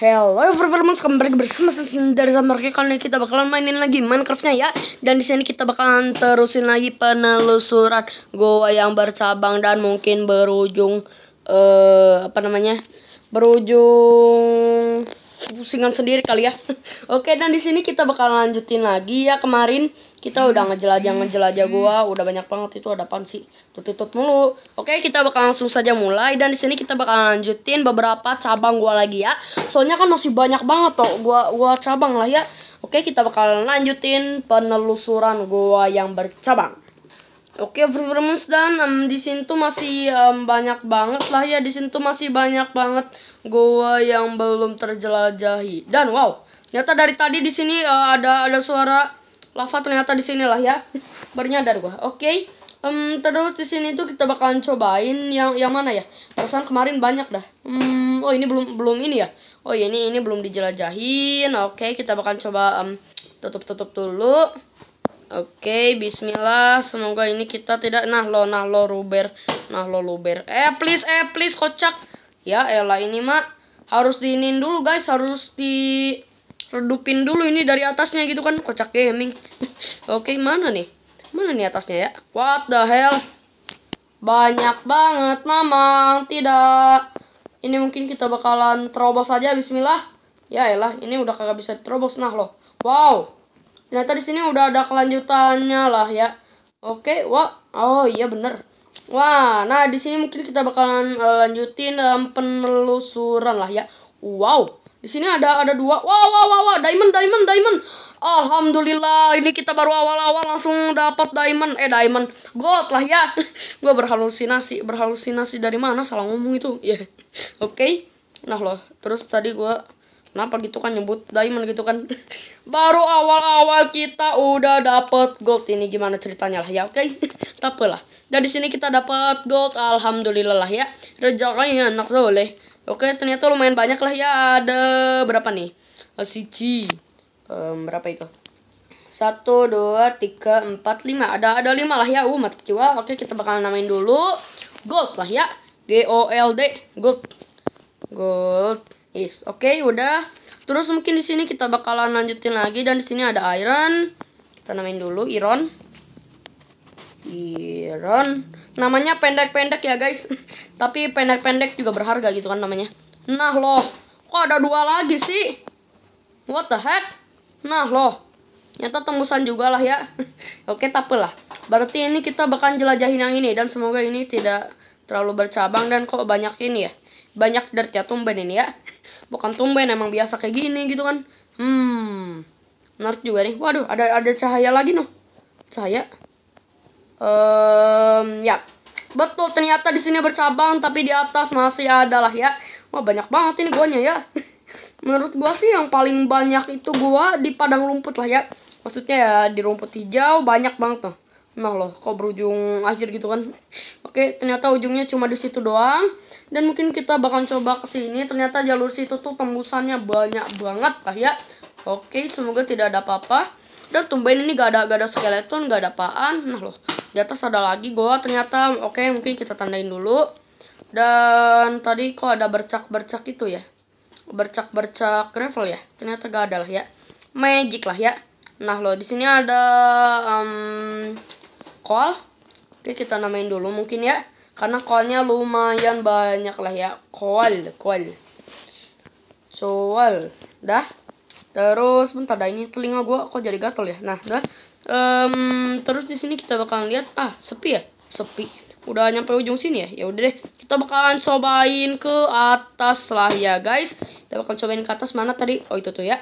Hello everyone, kembali bersama saya dari Zamarki Kali ini kita bakalan mainin lagi Minecraftnya ya Dan di sini kita bakalan terusin lagi penelusuran goa yang bercabang dan mungkin berujung eh apa namanya berujung pusingan sendiri kali ya. Oke, dan di sini kita bakal lanjutin lagi ya. Kemarin kita udah ngejelajah ngejelajah gua, udah banyak banget itu ada pansi. tutut Tutut mulu. Oke, kita bakal langsung saja mulai dan di sini kita bakal lanjutin beberapa cabang gua lagi ya. Soalnya kan masih banyak banget tuh gua gua cabang lah ya. Oke, kita bakal lanjutin penelusuran gua yang bercabang. Oke, Free dan um, di sini tuh masih um, banyak banget lah ya. Di sini tuh masih banyak banget goa yang belum terjelajahi. Dan wow, ternyata dari tadi di sini uh, ada ada suara lava ternyata di sini lah ya. bernyadar gua. Oke. Okay. Um, terus di sini tuh kita bakalan cobain yang yang mana ya? Perasaan kemarin banyak dah. Um, oh, ini belum belum ini ya. Oh, iya, ini ini belum dijelajahin. Oke, kita bakalan coba um, tutup-tutup dulu. Oke, bismillah. Semoga ini kita tidak nah lo nah lo luber. Nah lo luber. Eh please eh please kocak. Ya elah ini mah harus diinin dulu guys, harus di redupin dulu ini dari atasnya gitu kan kocak gaming. Ya, Oke, mana nih? Mana nih atasnya ya? What the hell? Banyak banget mamang. Tidak. Ini mungkin kita bakalan terobos aja bismillah. Ya elah, ini udah kagak bisa terobos nah lo. Wow ternyata di sini udah ada kelanjutannya lah ya oke wah oh iya bener wah nah di sini mungkin kita bakalan uh, lanjutin dalam penelusuran lah ya wow di sini ada ada dua wow wow wow, wow. diamond diamond diamond Alhamdulillah ini kita baru awal-awal langsung dapat diamond eh diamond gold lah ya Gua berhalusinasi berhalusinasi dari mana salah ngomong itu ya yeah. oke okay. nah loh terus tadi gue Kenapa gitu kan nyebut diamond gitu kan? Baru awal-awal kita udah dapet gold ini gimana ceritanya lah ya, oke? Okay? lah. Dan di sini kita dapat gold, alhamdulillah lah ya. Rezekinya enak boleh. Oke, ternyata lumayan banyak lah ya. Ada berapa nih? Eh, Siji, Um, berapa itu? Satu, dua, tiga, empat, lima. Ada ada lima lah ya. Uh, jiwa. Oke, kita bakal namain dulu. Gold lah ya. G O L D. Gold. Gold is. Oke, okay, udah. Terus mungkin di sini kita bakalan lanjutin lagi dan di sini ada iron. Kita namain dulu iron. Iron. Namanya pendek-pendek ya, guys. Tapi pendek-pendek juga berharga gitu kan namanya. Nah, loh. Kok ada dua lagi sih? What the heck? Nah, loh. Nyata tembusan juga lah ya. Oke, okay, lah. Berarti ini kita bakal jelajahin yang ini dan semoga ini tidak terlalu bercabang dan kok banyak ini ya banyak dirt ya tumben ini ya bukan tumben emang biasa kayak gini gitu kan hmm menarik juga nih waduh ada ada cahaya lagi noh cahaya um, ya betul ternyata di sini bercabang tapi di atas masih ada lah ya wah banyak banget ini guanya ya menurut gua sih yang paling banyak itu gua di padang rumput lah ya maksudnya ya di rumput hijau banyak banget tuh nah loh kok berujung akhir gitu kan oke ternyata ujungnya cuma di situ doang dan mungkin kita bakal coba ke sini ternyata jalur situ tuh tembusannya banyak banget lah ya. oke semoga tidak ada apa-apa dan tumben ini gak ada gak ada skeleton gak ada apaan nah loh di atas ada lagi gua ternyata oke mungkin kita tandain dulu dan tadi kok ada bercak-bercak itu ya bercak-bercak gravel ya ternyata gak ada lah ya magic lah ya nah loh di sini ada um, call. Oke, kita namain dulu mungkin ya. Karena callnya lumayan banyak lah ya. Call, call. Soal, dah. Terus bentar dah ini telinga gua kok jadi gatel ya. Nah, dah. Um, terus di sini kita bakal lihat ah, sepi ya? Sepi. Udah nyampe ujung sini ya. Ya udah deh, kita bakalan cobain ke atas lah ya, guys. Kita bakal cobain ke atas mana tadi? Oh, itu tuh ya.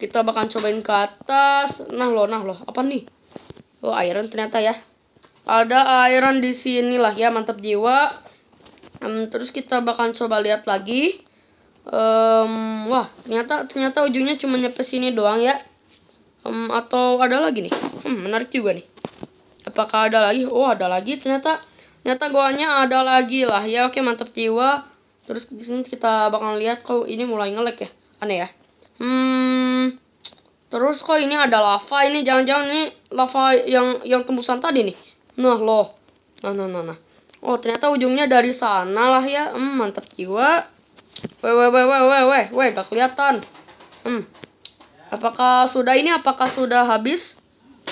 Kita bakal cobain ke atas. Nah, loh, nah loh. Apa nih? Oh, iron ternyata ya. Ada iron di sini lah ya, mantap jiwa. Um, terus kita bakal coba lihat lagi. Um, wah, ternyata ternyata ujungnya cuma nyampe sini doang ya. Um, atau ada lagi nih? Hmm, menarik juga nih. Apakah ada lagi? Oh, ada lagi. Ternyata ternyata goanya ada lagi lah ya. Oke, mantap jiwa. Terus di sini kita bakal lihat kok ini mulai ngelek ya. Aneh ya. Hmm. Terus kok ini ada lava ini jangan-jangan ini lava yang yang tembusan tadi nih. Nah loh. Nah nah nah nah. Oh ternyata ujungnya dari sana lah ya. Hmm mantap jiwa. Weh weh weh weh weh weh weh gak kelihatan. Hmm. Apakah sudah ini apakah sudah habis?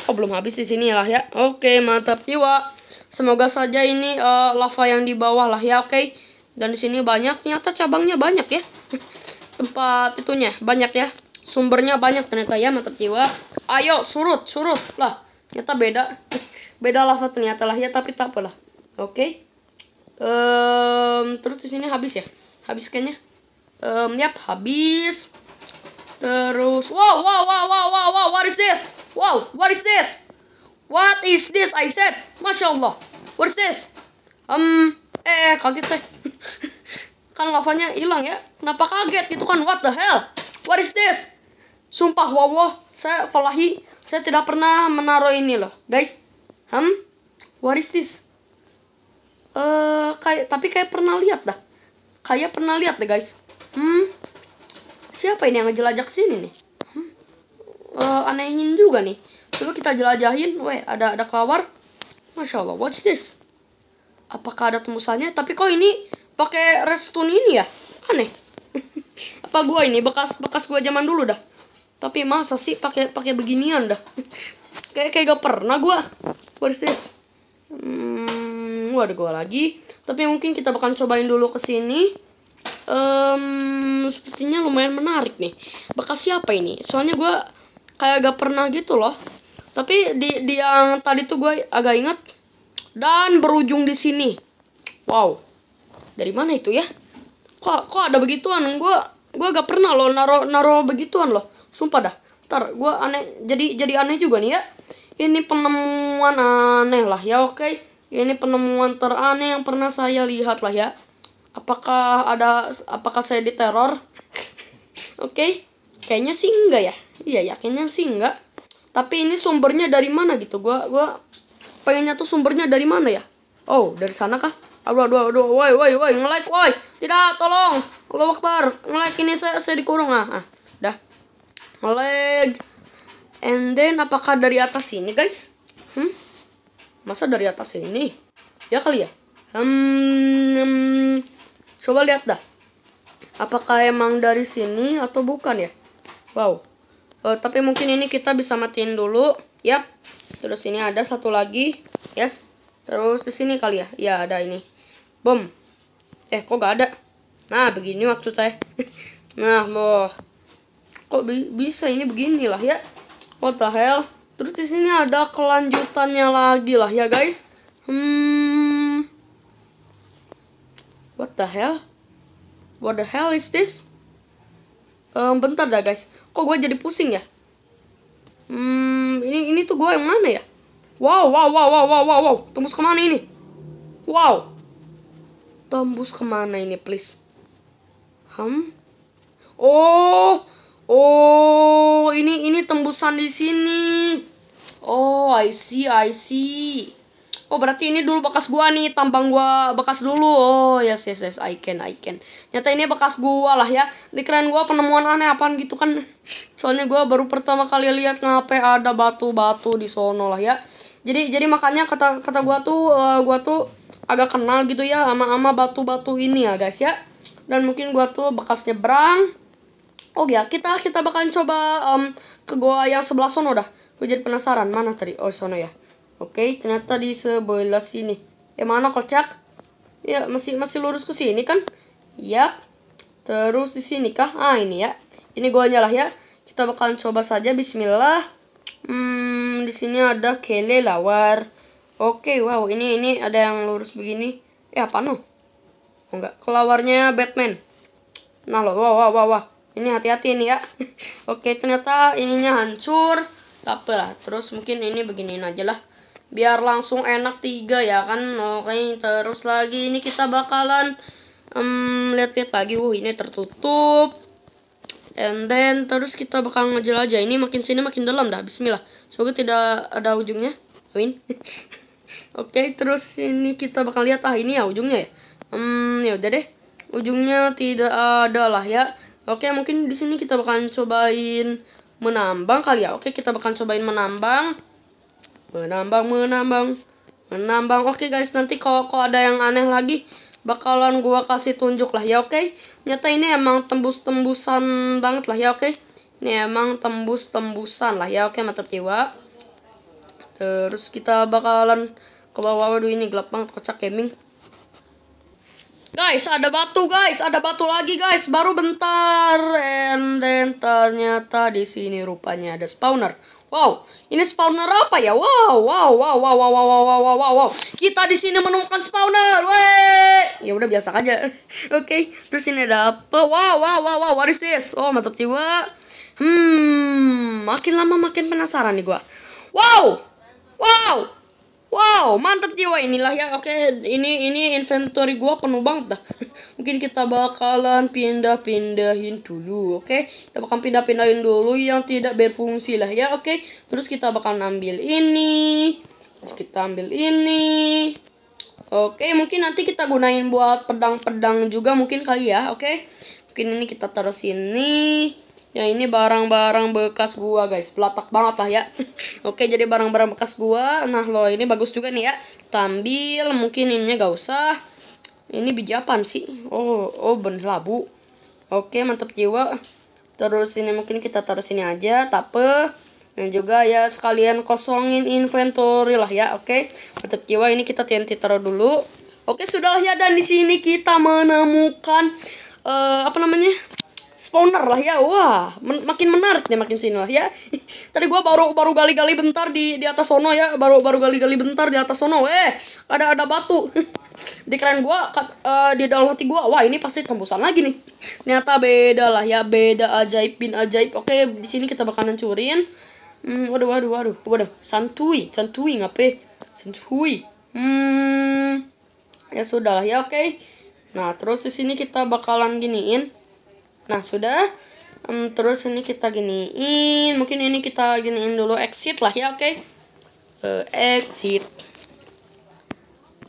Oh belum habis di sini lah ya. Oke mantap jiwa. Semoga saja ini uh, lava yang di bawah lah ya. Oke. Dan di sini banyak ternyata cabangnya banyak ya. Tempat itunya banyak ya. Sumbernya banyak ternyata ya mantap jiwa. Ayo surut surut lah ternyata beda beda lava ternyata lah ya tapi tak apalah oke okay. um, terus di sini habis ya habis kayaknya um, yap habis terus wow wow wow wow wow wow what is this wow what is this what is this I said masya Allah what is this um eh kaget saya kan lavanya hilang ya kenapa kaget gitu kan what the hell what is this Sumpah wallah, saya falahi, saya tidak pernah menaruh ini loh, guys. Hmm? What is this? Eh, uh, kayak tapi kayak pernah lihat dah. Kayak pernah lihat deh, guys. Hmm. Siapa ini yang ngejelajah ke sini nih? Hmm? Uh, anehin juga nih. Coba kita jelajahin. Weh, ada ada kelawar. Masya Allah, what's this? Apakah ada tembusannya? Tapi kok ini pakai redstone ini ya? Aneh. Apa gua ini bekas bekas gua zaman dulu dah? Tapi masa sih pakai pakai beginian dah? kayak kayak gak pernah gua. What is this? Hmm, ada gua lagi. Tapi mungkin kita bakal cobain dulu ke sini. Um, sepertinya lumayan menarik nih. Bakal siapa ini? Soalnya gua kayak gak pernah gitu loh. Tapi di, di yang tadi tuh gue agak inget dan berujung di sini. Wow. Dari mana itu ya? Kok kok ada begituan? Gue gue gak pernah loh naro naro begituan loh. Sumpah dah. Ntar gue aneh. Jadi jadi aneh juga nih ya. Ini penemuan aneh lah ya oke. Ini penemuan teraneh yang pernah saya lihat lah ya. Apakah ada apakah saya diteror? oke. Kayaknya sih enggak ya. Iya yakinnya sih enggak. Tapi ini sumbernya dari mana gitu? gue gua pengennya tuh sumbernya dari mana ya? Oh, dari sana kah? Aduh, aduh, aduh, woi, woi, woi, nge-like, woi. Tidak, tolong. Allah Akbar, nge-like ini saya, saya dikurung. Ah, ah my leg and then apakah dari atas ini guys hmm masa dari atas ini, ya kali ya hmm, hmm coba lihat dah apakah emang dari sini atau bukan ya wow uh, tapi mungkin ini kita bisa matiin dulu yap terus ini ada satu lagi yes terus di sini kali ya ya ada ini bom eh kok gak ada nah begini waktu saya nah loh kok bi bisa ini beginilah ya what the hell terus di sini ada kelanjutannya lagi lah ya guys hmm what the hell what the hell is this um, bentar dah guys kok gue jadi pusing ya hmm ini ini tuh gue yang mana ya wow wow wow wow wow wow wow tembus kemana ini wow tembus kemana ini please hmm oh Oh, ini ini tembusan di sini. Oh, I see, I see. Oh, berarti ini dulu bekas gua nih, tambang gua bekas dulu. Oh, yes, yes, yes, I can, I can. Nyata ini bekas gua lah ya. keren gua penemuan aneh apaan gitu kan. Soalnya gua baru pertama kali lihat ngape ada batu-batu di sono lah ya. Jadi jadi makanya kata kata gua tuh uh, gua tuh agak kenal gitu ya sama sama batu-batu ini ya, guys ya. Dan mungkin gua tuh bekas nyebrang Oh ya, kita kita bakalan coba um, ke gua yang sebelah sono dah. Gue jadi penasaran mana tadi? Oh sono ya. Oke, ternyata di sebelah sini. Eh mana kocak? Ya masih masih lurus ke sini kan? Yap. Terus di sini kah? Ah ini ya. Ini gua lah ya. Kita bakalan coba saja. Bismillah. Hmm, di sini ada kele lawar. Oke, wow. Ini ini ada yang lurus begini. Eh apa no? enggak. Kelawarnya Batman. Nah lo, wow wow wow wow ini hati-hati ini ya oke ternyata ininya hancur Tapi lah terus mungkin ini beginiin aja lah biar langsung enak tiga ya kan oke terus lagi ini kita bakalan um, lihat-lihat lagi uh ini tertutup and then terus kita bakal aja ini makin sini makin dalam dah bismillah semoga tidak ada ujungnya amin oke terus ini kita bakal lihat ah ini ya ujungnya ya hmm ya udah deh ujungnya tidak ada lah ya Oke, mungkin di sini kita bakalan cobain menambang kali ya. Oke, kita bakalan cobain menambang. Menambang, menambang. Menambang. Oke, guys, nanti kalau, kalau ada yang aneh lagi bakalan gua kasih tunjuk lah ya, oke. Nyata ini emang tembus-tembusan banget lah ya, oke. Ini emang tembus-tembusan lah ya, oke, mantap jiwa. Terus kita bakalan ke bawah waduh ini gelap banget kocak gaming. Guys, ada batu guys, ada batu lagi guys. Baru bentar, and then ternyata di sini rupanya ada spawner. Wow, ini spawner apa ya? Wow, wow, wow, wow, wow, wow, wow, wow, wow, wow. Kita di sini menemukan spawner. Weh, ya udah biasa aja. Oke, okay. terus ini ada apa? Wow, wow, wow, wow, what is this? Oh, mantap jiwa. Hmm, makin lama makin penasaran nih gua. Wow, wow, Wow, mantap jiwa inilah ya. Oke, ini ini inventory gua penuh banget dah. Mungkin kita bakalan pindah-pindahin dulu, oke? Kita bakal pindah-pindahin dulu yang tidak berfungsi lah ya, oke? Terus kita bakal ambil ini. Terus kita ambil ini. Oke, mungkin nanti kita gunain buat pedang-pedang juga mungkin kali ya, oke? Mungkin ini kita taruh sini. Ya ini barang-barang bekas gua guys, pelatak banget lah ya. Oke, jadi barang-barang bekas gua. Nah, lo ini bagus juga nih ya. Tambil, mungkin ininya gak usah. Ini biji apaan sih? Oh, oh benih labu. Oke, mantap jiwa. Terus ini mungkin kita taruh sini aja, tapi Dan juga ya sekalian kosongin inventory lah ya. Oke, mantap jiwa ini kita TNT taruh dulu. Oke, sudah ya dan di sini kita menemukan uh, apa namanya? spawner lah ya wah men makin menarik deh makin sini lah ya tadi gua baru baru gali-gali bentar di di atas sono ya baru baru gali-gali bentar di atas sono eh ada ada batu di keren gua uh, di dalam hati gua wah ini pasti tembusan lagi nih ternyata beda lah ya beda ajaib bin ajaib oke di sini kita bakalan curin hmm, waduh waduh waduh waduh santuy santuy ngape santuy hmm ya sudah lah ya oke nah terus di sini kita bakalan giniin Nah, sudah. Um, terus ini kita giniin. Mungkin ini kita giniin dulu exit lah ya, oke. Okay? Uh, eh, exit.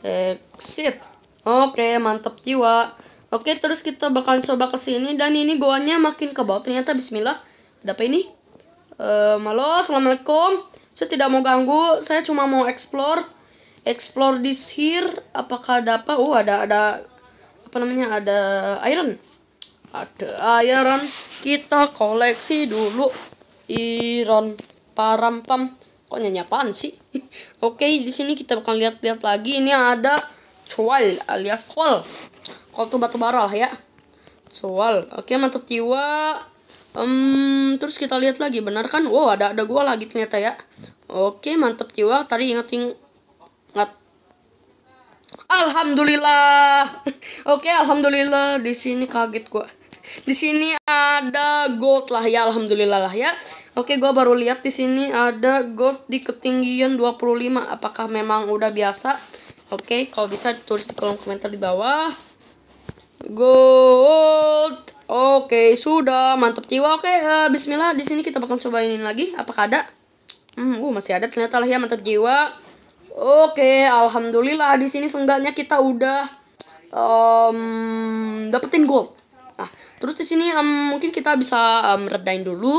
Exit. Oke, okay, mantap jiwa. Oke, okay, terus kita bakal coba ke sini dan ini goanya makin ke bawah. Ternyata bismillah. Ada apa ini? Uh, malo, Assalamualaikum. Saya tidak mau ganggu, saya cuma mau explore. Explore this here. Apakah ada apa? Oh, ada ada apa namanya? Ada iron. Ada iron ah, ya, kita koleksi dulu iron parampam kok nyanyi sih oke okay, di sini kita akan lihat-lihat lagi ini ada coal alias coal coal tuh batu bara lah ya coal oke okay, mantap jiwa um, terus kita lihat lagi benar kan wow ada ada gua lagi ternyata ya oke okay, mantap jiwa tadi ingat ingat alhamdulillah oke alhamdulillah di sini kaget gua di sini ada gold lah ya, alhamdulillah lah ya. Oke, gue baru lihat di sini ada gold di ketinggian 25. Apakah memang udah biasa? Oke, kalau bisa tulis di kolom komentar di bawah. Gold. Oke, sudah mantap jiwa. Oke, uh, bismillah di sini kita bakal cobainin lagi apakah ada? Hmm, uh, masih ada ternyata lah ya mantap jiwa. Oke, alhamdulillah di sini seenggaknya kita udah um, dapetin gold. Nah, Terus di sini um, mungkin kita bisa um, dulu.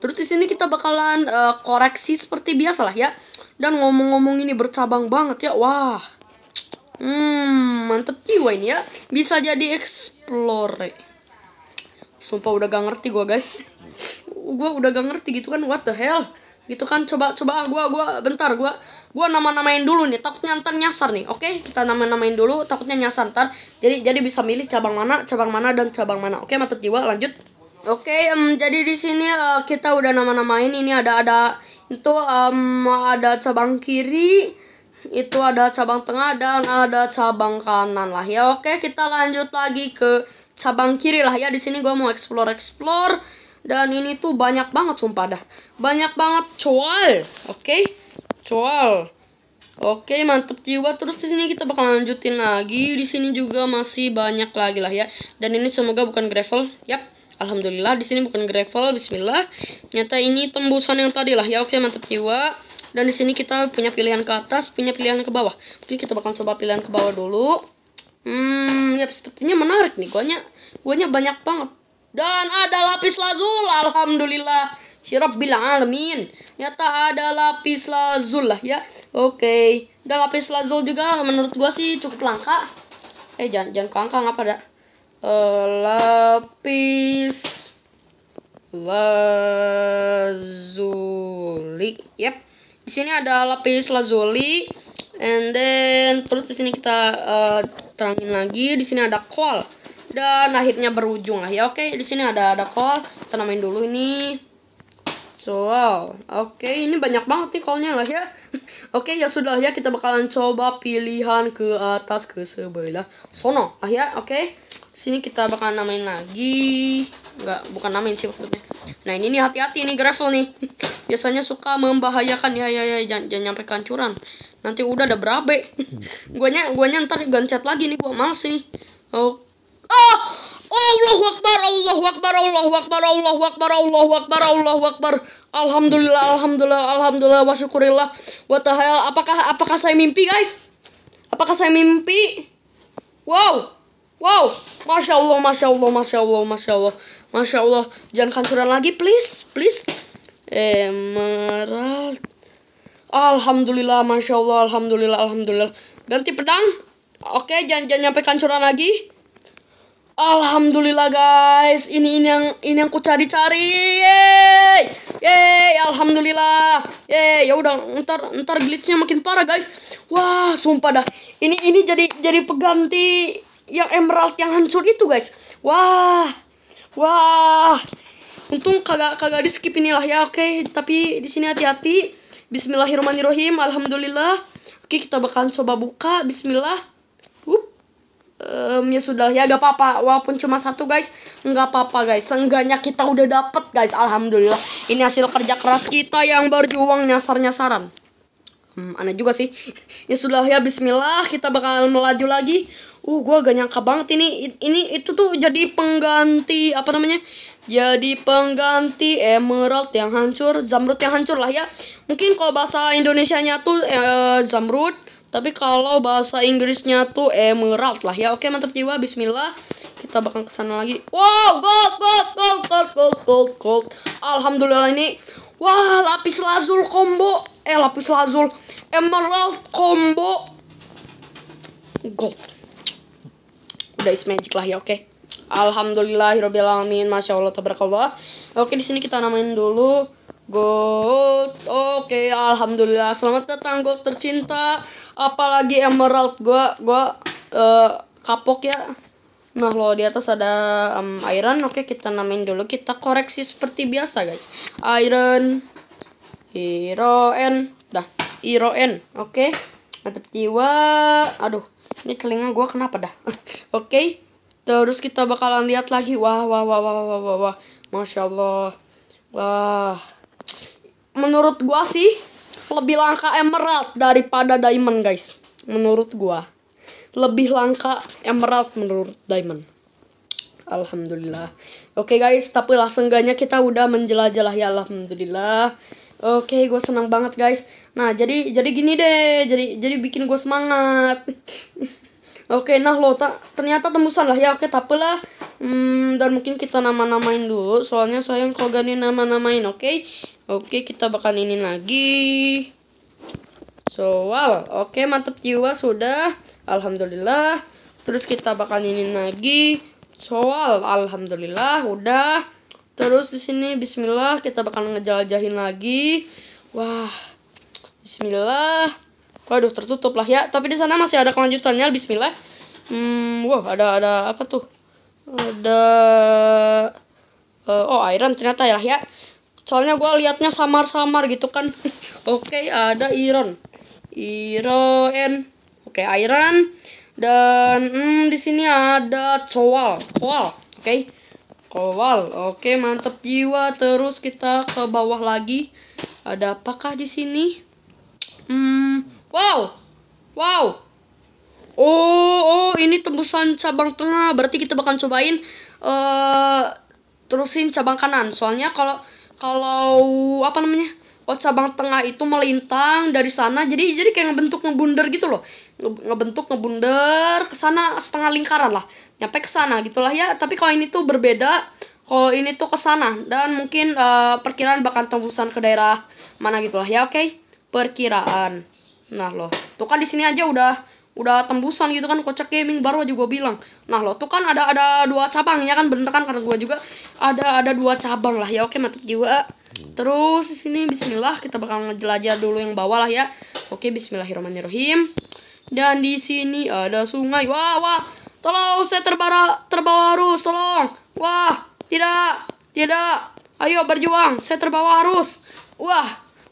Terus di sini kita bakalan uh, koreksi seperti biasa lah ya. Dan ngomong-ngomong ini bercabang banget ya. Wah. Hmm, mantep jiwa ini ya. Bisa jadi explore. Sumpah udah gak ngerti gua guys. gua udah gak ngerti gitu kan what the hell gitu kan coba coba gua gua bentar gua gua nama-namain dulu nih takutnya ntar nyasar nih oke okay? kita nama-namain dulu takutnya nyasar ntar jadi jadi bisa milih cabang mana cabang mana dan cabang mana oke okay, mantap jiwa lanjut oke okay, um, jadi di sini uh, kita udah nama-namain ini ada ada itu um, ada cabang kiri itu ada cabang tengah dan ada cabang kanan lah ya oke okay, kita lanjut lagi ke cabang kiri lah ya di sini gua mau explore explore dan ini tuh banyak banget sumpah dah. Banyak banget coal. Oke. Okay? Coal. Oke, okay, mantep jiwa. Terus di sini kita bakal lanjutin lagi. Di sini juga masih banyak lagi lah ya. Dan ini semoga bukan gravel. Yap. Alhamdulillah di sini bukan gravel. Bismillah. Nyata ini tembusan yang tadi lah ya. Oke, okay, mantep jiwa. Dan di sini kita punya pilihan ke atas, punya pilihan ke bawah. Mungkin kita bakal coba pilihan ke bawah dulu. Hmm, ya sepertinya menarik nih. Guanya guanya banyak banget dan ada lapis lazul alhamdulillah ya bilang alamin. Nyata ada lapis lazul lah ya. Oke. Okay. Dan lapis lazul juga menurut gua sih cukup langka. Eh jangan jangan langka ngapa dah. Eh, uh, lapis lazuli. Yep. Di sini ada lapis lazuli. And then terus di sini kita uh, terangin lagi. Di sini ada kol dan akhirnya berujung lah ya oke okay, di sini ada ada call tanamin dulu ini so oke okay, ini banyak banget nih callnya lah ya oke okay, ya sudah ya kita bakalan coba pilihan ke atas ke sebelah sono lah ya oke okay. sini kita bakalan namain lagi nggak bukan namain sih maksudnya nah ini nih hati-hati nih gravel nih biasanya suka membahayakan ya ya ya jangan, jangan nyampe kancuran nanti udah ada berabe guanya guanya ntar gancet lagi nih gua males nih oke okay. Ah! Allahu Akbar, Allahu Akbar, Allahu Akbar, Allahu Akbar, Allahu Akbar, Allahu Akbar. Alhamdulillah, alhamdulillah, alhamdulillah, wa syukurillah. What the hell? Apakah apakah saya mimpi, guys? Apakah saya mimpi? Wow. Wow, masya Allah, masya Allah, masya Allah, masya Allah, masya Allah. Jangan kancuran lagi, please, please. Emerald. Alhamdulillah, masya Allah, alhamdulillah, alhamdulillah. Ganti pedang. Oke, jangan jangan nyampe kancuran lagi. Alhamdulillah guys, ini ini yang ini yang ku cari-cari. Yeay. Yeay, alhamdulillah. Yeay, ya udah ntar ntar glitchnya makin parah guys. Wah, sumpah dah. Ini ini jadi jadi pengganti yang emerald yang hancur itu guys. Wah. Wah. Untung kagak kagak di skip inilah ya, oke. Tapi di sini hati-hati. Bismillahirrahmanirrahim. Alhamdulillah. Oke, kita bakal coba buka. Bismillah ya sudah ya gak apa-apa walaupun cuma satu guys nggak apa-apa guys seenggaknya kita udah dapet guys alhamdulillah ini hasil kerja keras kita yang berjuang nyasar nyasaran hmm, aneh juga sih ya sudah ya Bismillah kita bakal melaju lagi uh gua gak nyangka banget ini ini itu tuh jadi pengganti apa namanya jadi pengganti emerald yang hancur zamrud yang hancur lah ya mungkin kalau bahasa Indonesia nya tuh eh, zamrud tapi kalau bahasa Inggrisnya tuh emerald lah ya. Oke, mantap jiwa. Bismillah. Kita bakal kesana lagi. Wow, gold, gold, gold, gold, gold, gold, gold. Alhamdulillah ini. Wah, lapis lazul combo. Eh, lapis lazul. Emerald combo. Gold. Udah is magic lah ya, oke. Alhamdulillah, alamin. Masya tabarakallah. Oke, di sini kita namain dulu. Gold, oke, okay, alhamdulillah. Selamat datang Gold tercinta. Apalagi Emerald, gue gue uh, kapok ya. Nah lo di atas ada um, iron, oke okay, kita namain dulu. Kita koreksi seperti biasa guys. Iron, hero dah, hero oke. Okay. Mantap jiwa, aduh, ini telinga gue kenapa dah? oke, okay. terus kita bakalan lihat lagi. Wah, wah, wah, wah, wah, wah, wah, masya Allah. Wah, menurut gua sih lebih langka emerald daripada diamond guys menurut gua lebih langka emerald menurut diamond alhamdulillah oke okay, guys tapi lah seenggaknya kita udah menjelajah ya alhamdulillah oke okay, gua senang banget guys nah jadi jadi gini deh jadi jadi bikin gua semangat Oke, nah lo tak ternyata tembusan lah ya. Oke, tapi lah. Hmm, dan mungkin kita nama-namain dulu. Soalnya sayang kalau gani nama-namain, oke? Oke, kita bakal ini lagi. Soal, oke mantap jiwa sudah. Alhamdulillah. Terus kita bakal ini lagi. Soal, alhamdulillah udah. Terus di sini bismillah kita bakal ngejelajahin lagi. Wah. Bismillah. Waduh, tertutup lah ya. Tapi di sana masih ada kelanjutannya bismillah. Hmm, wow, ada ada apa tuh? Ada uh, oh, iron ternyata ya ya soalnya gue liatnya samar-samar gitu kan oke okay, ada iron iron oke okay, iron dan hmm, di sini ada coal coal oke okay. coal oke okay, mantap jiwa terus kita ke bawah lagi ada apakah di sini hmm wow wow oh oh ini tembusan cabang tengah berarti kita bakal cobain uh, terusin cabang kanan soalnya kalau kalau apa namanya oh cabang tengah itu melintang dari sana jadi jadi kayak ngebentuk ngebunder gitu loh ngebentuk ngebunder ke sana setengah lingkaran lah nyampe ke sana gitulah ya tapi kalau ini tuh berbeda kalau ini tuh ke sana dan mungkin uh, perkiraan bakal tembusan ke daerah mana gitulah ya oke okay? perkiraan nah loh tuh kan di sini aja udah udah tembusan gitu kan kocak gaming baru aja gue bilang nah lo tuh kan ada ada dua ya kan bener kan karena gue juga ada ada dua cabang lah ya oke mati jiwa terus di sini Bismillah kita bakal ngejelajah dulu yang bawah lah ya oke Bismillahirrahmanirrahim dan di sini ada sungai wah wah tolong saya terbara terbawa arus tolong wah tidak tidak ayo berjuang saya terbawa arus wah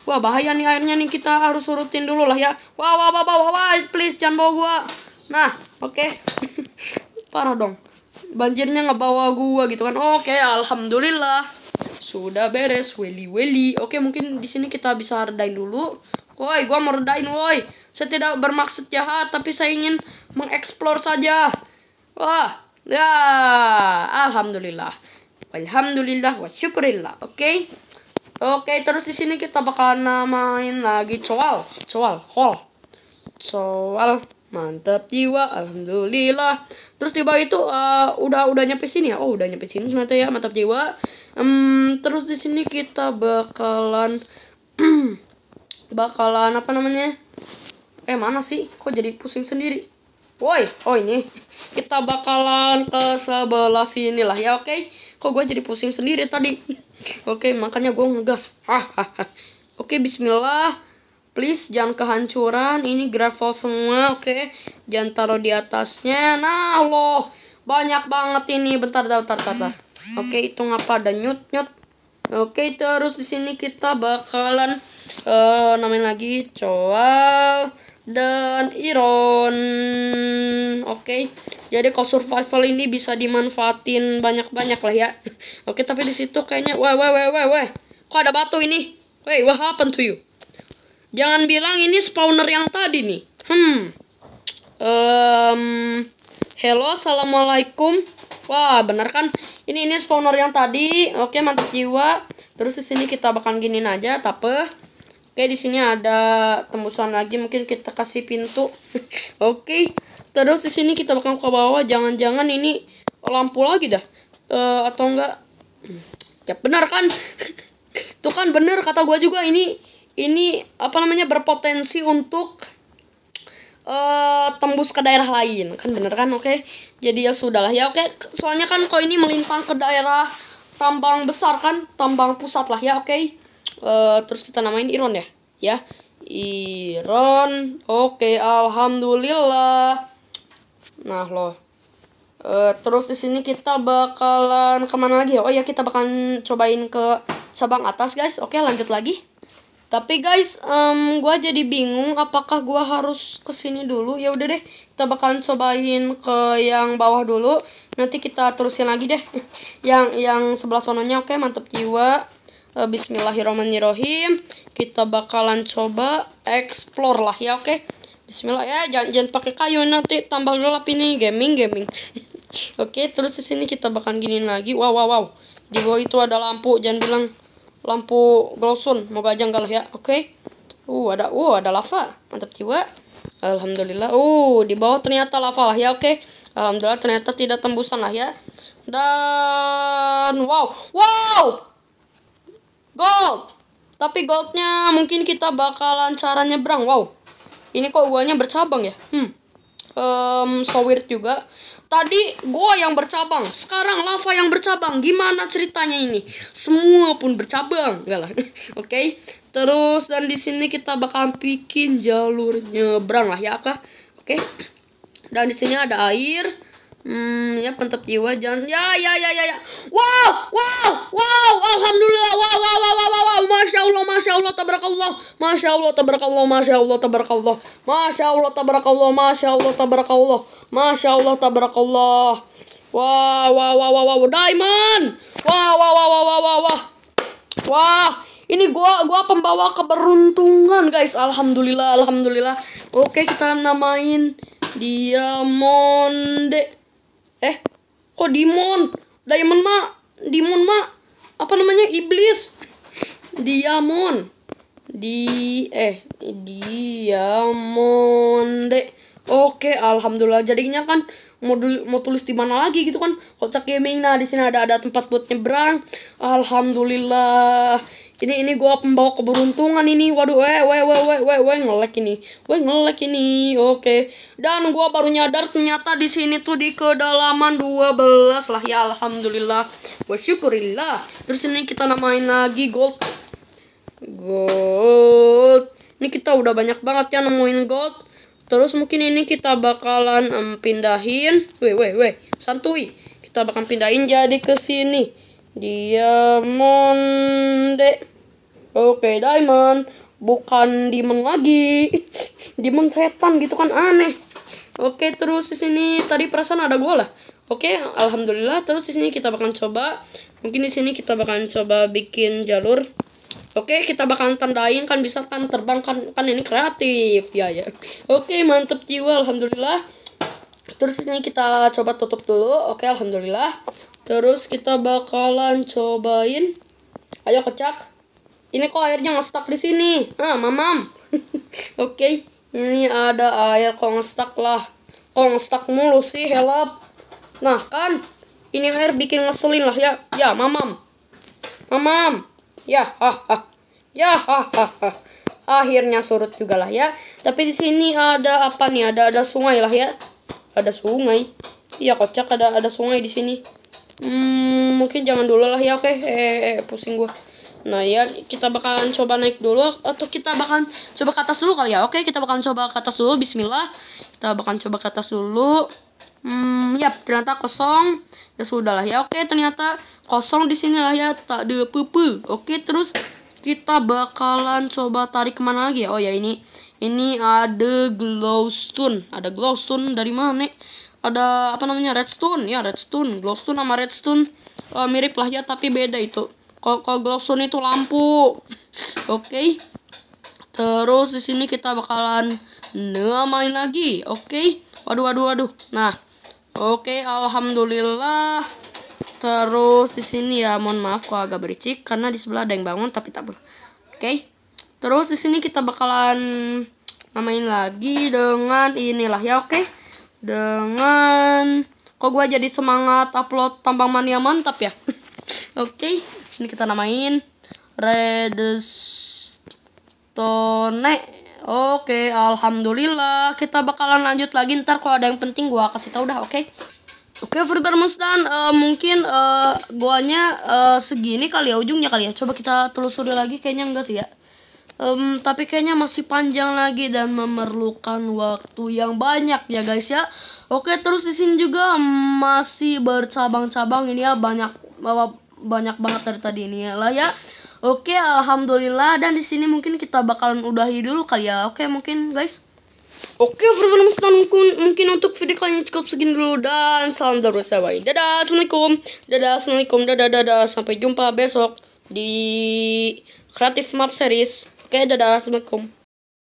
Wah bahaya nih airnya nih kita harus urutin dulu lah ya. Wah wah wah wah wah, wah. please jangan bawa gua. Nah oke okay. parah dong. Banjirnya nggak bawa gua gitu kan. Oke okay, alhamdulillah sudah beres weli weli. Oke okay, mungkin di sini kita bisa redain dulu. Woi gua mau redain woi. Saya tidak bermaksud jahat tapi saya ingin mengeksplor saja. Wah ya alhamdulillah. Alhamdulillah wa syukurillah. Oke. Okay? Oke, terus di sini kita bakal namain lagi soal, soal, hall, soal mantap jiwa alhamdulillah terus tiba itu uh, udah udah nyampe sini ya oh udah nyampe sini ternyata ya mantap jiwa um, terus di sini kita bakalan bakalan apa namanya eh mana sih kok jadi pusing sendiri woi oh ini kita bakalan ke sebelah sini lah ya oke okay? kok gue jadi pusing sendiri tadi Oke, okay, makanya gue ngegas. Oke, okay, bismillah. Please jangan kehancuran. Ini gravel semua, oke. Okay? Jangan taruh di atasnya. Nah, loh. Banyak banget ini. Bentar, bentar, bentar, bentar. Oke, okay, itu ngapa ada nyut nyut. Oke, okay, terus di sini kita bakalan uh, namain lagi coal dan iron oke okay. jadi kalau survival ini bisa dimanfaatin banyak-banyak lah ya oke okay, tapi di situ kayaknya wah wah wah wah wah kok ada batu ini wait what happened to you jangan bilang ini spawner yang tadi nih hmm um, hello assalamualaikum wah benar kan ini ini spawner yang tadi oke okay, mantap jiwa terus di sini kita bakal giniin aja tapi Oke, di sini ada tembusan lagi. Mungkin kita kasih pintu. Oke. Terus di sini kita bakal ke bawah. Jangan-jangan ini lampu lagi dah. Uh, atau enggak? Ya benar kan? Tuh kan benar kata gue juga ini ini apa namanya berpotensi untuk uh, tembus ke daerah lain kan benar kan oke jadi ya sudah lah ya oke soalnya kan kok ini melintang ke daerah tambang besar kan tambang pusat lah ya oke uh, terus kita namain Iron ya ya Iron oke alhamdulillah nah lo uh, terus di sini kita bakalan kemana lagi ya? oh ya kita bakalan cobain ke cabang atas guys oke lanjut lagi tapi guys, um, gue jadi bingung apakah gue harus kesini dulu. Ya udah deh, kita bakalan cobain ke yang bawah dulu. Nanti kita terusin lagi deh. yang yang sebelah sononya oke, okay, mantep jiwa. Eh, bismillahirrahmanirrahim. Kita bakalan coba explore lah ya, oke. Okay? Bismillah ya, jangan jangan pakai kayu nanti tambah gelap ini gaming gaming. oke, okay, terus di sini kita bakalan gini lagi. Wow wow wow. Di bawah itu ada lampu, jangan bilang lampu glowstone. Moga aja enggak lah ya, oke. Okay? Uh, ada uh ada lava. Mantap jiwa. Alhamdulillah. Uh, di bawah ternyata lava lah ya, oke. Okay? Alhamdulillah ternyata tidak tembusan lah ya. Dan wow, wow. Gold. Tapi goldnya mungkin kita bakalan cara berang. Wow. Ini kok guanya bercabang ya? Hmm. Um, so weird juga. Tadi gua yang bercabang, sekarang lava yang bercabang. Gimana ceritanya ini? Semua pun bercabang, enggak lah. Oke. okay. Terus dan di sini kita bakal bikin jalur nyebrang lah ya kak. Oke. Okay. Dan di sini ada air. Hmm, ya pentap jiwa jangan ya ya ya ya ya. Wow, wow, wow, alhamdulillah, wow, wow, wow, wow, wow, wow. masya Allah, masya Allah, tabarakallah, masya Allah, tabarakallah, masya Allah, tabarakallah, masya Allah, tabarakallah, masya Allah, tabarakallah, masya Allah, tabarakallah. Wow, wow wow wow wow diamond. Wow, wow wow wow wow wow wow wow. ini gua gua pembawa keberuntungan, guys. Alhamdulillah, alhamdulillah. Oke, kita namain diamond Eh, kok Dimon? Diamond mak, Dimon mak, apa namanya iblis? Diamond, di eh deh, Oke, alhamdulillah. Jadinya kan mau, mau tulis di mana lagi gitu kan kocak gaming nah di sini ada ada tempat buat nyebrang alhamdulillah ini ini gua pembawa keberuntungan ini waduh eh weh weh weh weh weh ngelek ini weh ngelek ini oke dan gua baru nyadar ternyata di sini tuh di kedalaman 12 lah ya alhamdulillah wa syukurillah terus ini kita namain lagi gold gold ini kita udah banyak banget ya nemuin gold terus mungkin ini kita bakalan um, pindahin weh weh weh santuy kita bakal pindahin jadi ke sini Diamond. Oke, okay, diamond. Bukan diamond lagi. diamond setan gitu kan aneh. Oke, okay, terus di sini tadi perasaan ada gua lah. Oke, okay, alhamdulillah. Terus di sini kita bakal coba. Mungkin di sini kita bakal coba bikin jalur. Oke, okay, kita bakal tandain kan bisa kan terbang kan kan ini kreatif ya ya. Oke, okay, mantep jiwa alhamdulillah. Terus ini kita coba tutup dulu. Oke, okay, alhamdulillah. Terus kita bakalan cobain. Ayo kecak Ini kok airnya nge-stuck di sini. Ah, mamam. Oke, okay. ini ada air kok ngestak lah. Kok ngestak mulu sih, helap Nah, kan ini air bikin ngeselin lah ya. Ya, mamam. Mamam. Ya, ha, ah, ah. ha. Ya, ha, ah, ha, ha. Akhirnya surut juga lah ya. Tapi di sini ada apa nih? Ada ada sungai lah ya. Ada sungai. Iya, kocak ada ada sungai di sini hmm, mungkin jangan dulu lah ya oke okay. Eh, eh, eh pusing gue nah ya kita bakalan coba naik dulu atau kita bakalan coba ke atas dulu kali ya oke okay, kita bakalan coba ke atas dulu Bismillah kita bakalan coba ke atas dulu hmm ya ternyata kosong ya sudah lah ya oke okay, ternyata kosong di sini lah ya tak ada pupu oke okay, terus kita bakalan coba tarik kemana lagi ya? Oh ya ini ini ada glowstone, ada glowstone dari mana? nih? ada apa namanya redstone ya redstone glowstone sama redstone uh, eh, mirip lah ya tapi beda itu kalau glowstone itu lampu oke okay. terus di sini kita bakalan nemain lagi oke okay. waduh waduh waduh nah oke okay, alhamdulillah terus di sini ya mohon maaf kalau agak bericik karena di sebelah ada yang bangun tapi tak boleh oke okay. terus di sini kita bakalan namain lagi dengan inilah ya oke okay? dengan kok gue jadi semangat upload tambang mania mantap ya oke okay. ini kita namain redstone oke okay, alhamdulillah kita bakalan lanjut lagi ntar kalau ada yang penting gue kasih tau dah oke okay? Oke, okay, Fruit Mustan, uh, eh, mungkin uh, guanya uh, segini kali ya ujungnya kali ya. Coba kita telusuri lagi, kayaknya enggak sih ya um, tapi kayaknya masih panjang lagi dan memerlukan waktu yang banyak ya guys ya oke terus di sini juga masih bercabang-cabang ini ya banyak bawa banyak banget dari tadi ini ya lah ya oke alhamdulillah dan di sini mungkin kita bakalan udahi dulu kali ya oke mungkin guys Oke, overman mungkin, mungkin untuk video kali ini cukup segini dulu dan salam ya saya. Dadah, assalamualaikum. Dadah, assalamualaikum. Dadah, dadah. Sampai jumpa besok di Creative Map Series. Oke, dadah. Assalamualaikum.